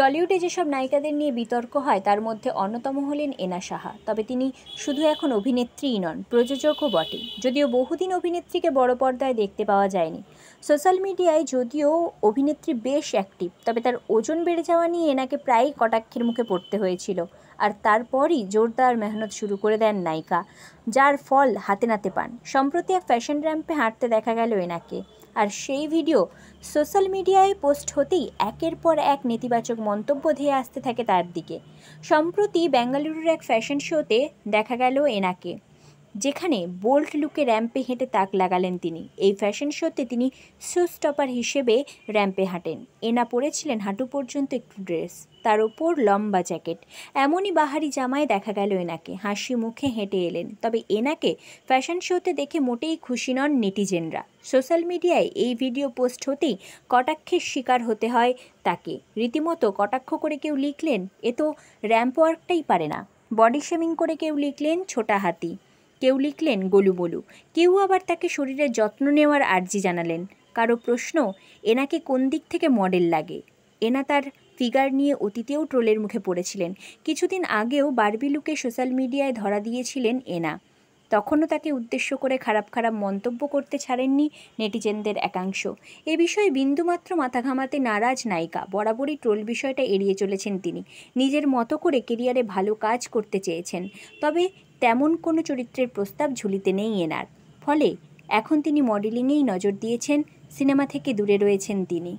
টলিউডে যেসব নায়িকাদের নিয়ে বিতর্ক হয় তার মধ্যে অন্যতম হলেন এনা সাহা তবে তিনি শুধু এখন অভিনেত্রীই নন প্রযোজকও বটে যদিও বহুদিন অভিনেত্রীকে বড় পর্দায় দেখতে পাওয়া যায়নি সোশ্যাল মিডিয়ায় যদিও অভিনেত্রী বেশ অ্যাক্টিভ তবে তার ওজন বেড়ে যাওয়া নিয়ে এনাকে প্রায়ই কটাক্ষের মুখে পড়তে হয়েছিল আর তারপরই জোরদার মেহনত শুরু করে দেন নায়িকা যার ফল হাতে নাতে পান সম্প্রতি এক ফ্যাশন র্যাম্পে হাঁটতে দেখা গেল এনাকে আর সেই ভিডিও সোশ্যাল মিডিয়ায় পোস্ট হতেই একের পর এক নেতিবাচক মন্তব্য ধেয়ে আসতে থাকে তার দিকে সম্প্রতি বেঙ্গালুরুর এক ফ্যাশন শোতে দেখা গেল এনাকে যেখানে বোল্ট লুকে র্যাম্পে হেঁটে তাক লাগালেন তিনি এই ফ্যাশন শোতে তিনি শু স্টপার হিসেবে র্যাম্পে হাঁটেন এনা পরেছিলেন হাঁটু পর্যন্ত একটু ড্রেস তার ওপর লম্বা জ্যাকেট এমনই বাহারি জামায় দেখা গেল এনাকে হাসি মুখে হেঁটে এলেন তবে এনাকে ফ্যাশন শোতে দেখে মোটেই খুশি নন নেটিজেনরা সোশ্যাল মিডিয়ায় এই ভিডিও পোস্ট হতেই কটাক্ষের শিকার হতে হয় তাকে রীতিমতো কটাক্ষ করে কেউ লিখলেন এ তো র্যাম্প ওয়ার্কটাই পারে না বডি শেমিং করে কেউ লিখলেন ছোটা হাতি কেউ লিখলেন বলু কেউ আবার তাকে শরীরের যত্ন নেওয়ার আর্জি জানালেন কারো প্রশ্ন এনাকে কোন দিক থেকে মডেল লাগে এনা তার ফিগার নিয়ে অতীতেও ট্রোলের মুখে পড়েছিলেন কিছুদিন আগেও বারবিলুকে সোশ্যাল মিডিয়ায় ধরা দিয়েছিলেন এনা তখনও তাকে উদ্দেশ্য করে খারাপ খারাপ মন্তব্য করতে ছাড়েননি নেটিজেনদের একাংশ এ বিষয়ে বিন্দুমাত্র মাথা ঘামাতে নারাজ নায়িকা বরাবরই ট্রোল বিষয়টা এড়িয়ে চলেছেন তিনি নিজের মতো করে কেরিয়ারে ভালো কাজ করতে চেয়েছেন তবে তেমন কোনো চরিত্রের প্রস্তাব ঝুলিতে নেই এনার ফলে এখন তিনি মডেলিংয়েই নজর দিয়েছেন সিনেমা থেকে দূরে রয়েছেন তিনি